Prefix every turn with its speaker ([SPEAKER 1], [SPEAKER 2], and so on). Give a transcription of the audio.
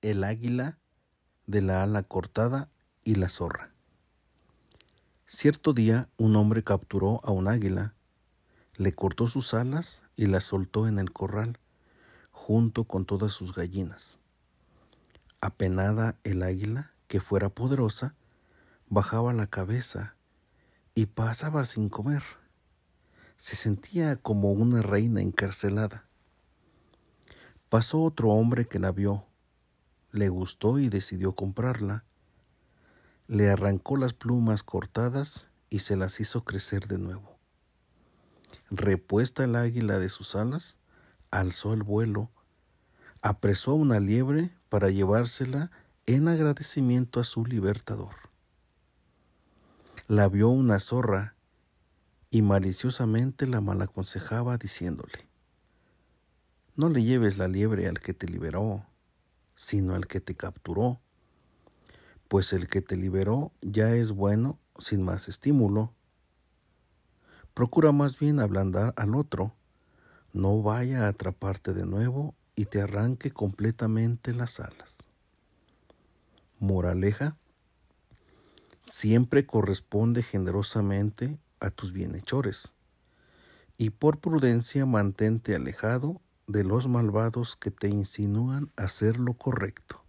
[SPEAKER 1] el águila de la ala cortada y la zorra. Cierto día un hombre capturó a un águila, le cortó sus alas y la soltó en el corral, junto con todas sus gallinas. Apenada el águila, que fuera poderosa, bajaba la cabeza y pasaba sin comer. Se sentía como una reina encarcelada. Pasó otro hombre que la vio le gustó y decidió comprarla. Le arrancó las plumas cortadas y se las hizo crecer de nuevo. Repuesta el águila de sus alas, alzó el vuelo, apresó a una liebre para llevársela en agradecimiento a su libertador. La vio una zorra y maliciosamente la malaconsejaba diciéndole, No le lleves la liebre al que te liberó, sino al que te capturó. Pues el que te liberó ya es bueno sin más estímulo. Procura más bien ablandar al otro, no vaya a atraparte de nuevo y te arranque completamente las alas. Moraleja, siempre corresponde generosamente a tus bienhechores, y por prudencia mantente alejado de los malvados que te insinúan hacer lo correcto.